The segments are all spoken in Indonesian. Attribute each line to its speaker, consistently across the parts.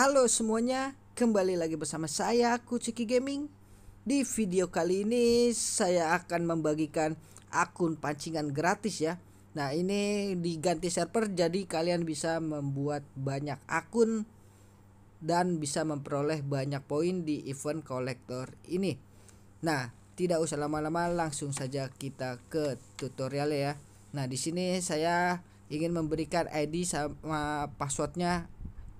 Speaker 1: Halo semuanya, kembali lagi bersama saya Kuciki Gaming. Di video kali ini saya akan membagikan akun pancingan gratis ya. Nah, ini diganti server jadi kalian bisa membuat banyak akun dan bisa memperoleh banyak poin di event kolektor ini. Nah, tidak usah lama-lama langsung saja kita ke tutorialnya ya. Nah, di sini saya ingin memberikan ID sama passwordnya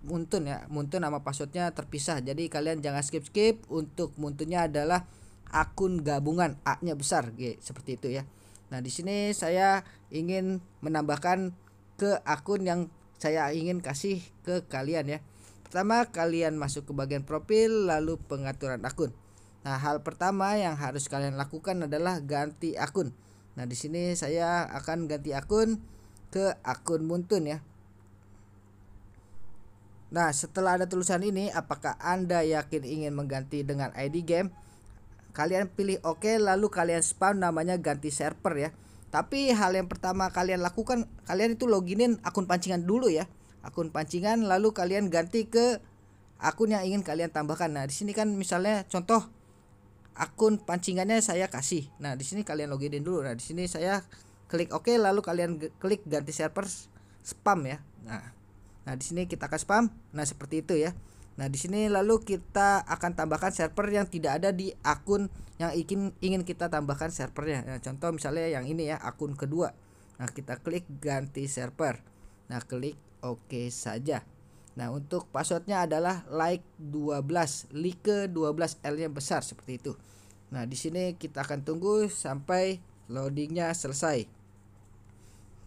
Speaker 1: Muntun ya Muntun sama passwordnya terpisah jadi kalian jangan skip skip untuk Muntunnya adalah akun gabungan A nya besar G seperti itu ya nah di sini saya ingin menambahkan ke akun yang saya ingin kasih ke kalian ya pertama kalian masuk ke bagian profil lalu pengaturan akun nah hal pertama yang harus kalian lakukan adalah ganti akun nah di sini saya akan ganti akun ke akun Muntun ya Nah, setelah ada tulisan ini, apakah Anda yakin ingin mengganti dengan ID game? Kalian pilih oke OK, lalu kalian spam namanya ganti server ya. Tapi hal yang pertama kalian lakukan, kalian itu loginin akun pancingan dulu ya. Akun pancingan lalu kalian ganti ke akun yang ingin kalian tambahkan. Nah, di sini kan misalnya contoh akun pancingannya saya kasih. Nah, di sini kalian loginin dulu. Nah, di sini saya klik oke OK, lalu kalian klik ganti server spam ya. Nah, Nah, di sini kita akan spam. Nah, seperti itu ya. Nah, di sini lalu kita akan tambahkan server yang tidak ada di akun yang ingin ingin kita tambahkan servernya. Nah, contoh misalnya yang ini ya, akun kedua. Nah, kita klik ganti server. Nah, klik oke saja. Nah, untuk passwordnya adalah like 12, like 12 L-nya besar seperti itu. Nah, di sini kita akan tunggu sampai loadingnya selesai.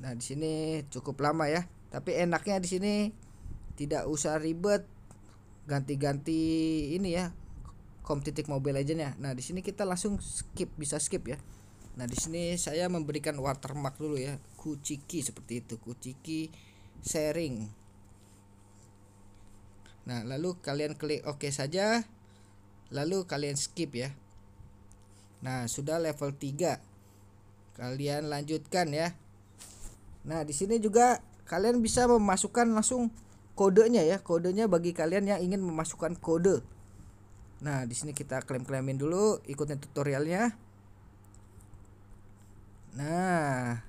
Speaker 1: Nah, di sini cukup lama ya tapi enaknya di sini tidak usah ribet ganti-ganti ini ya kompetitif Mobile aja ya. Nah, di sini kita langsung skip bisa skip ya. Nah, di sini saya memberikan watermark dulu ya. Kuciki seperti itu, kuciki sharing. Nah, lalu kalian klik oke okay saja. Lalu kalian skip ya. Nah, sudah level 3. Kalian lanjutkan ya. Nah, di sini juga kalian bisa memasukkan langsung kodenya ya kodenya bagi kalian yang ingin memasukkan kode nah di sini kita klaim-klaimin dulu ikutin tutorialnya nah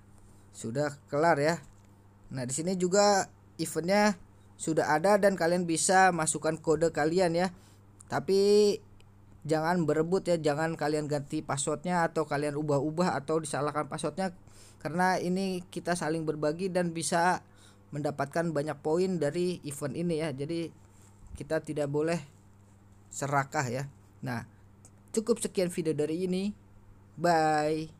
Speaker 1: sudah kelar ya nah di sini juga eventnya sudah ada dan kalian bisa masukkan kode kalian ya tapi jangan berebut ya jangan kalian ganti passwordnya atau kalian ubah-ubah atau disalahkan passwordnya karena ini kita saling berbagi dan bisa mendapatkan banyak poin dari event ini ya jadi kita tidak boleh serakah ya nah cukup sekian video dari ini bye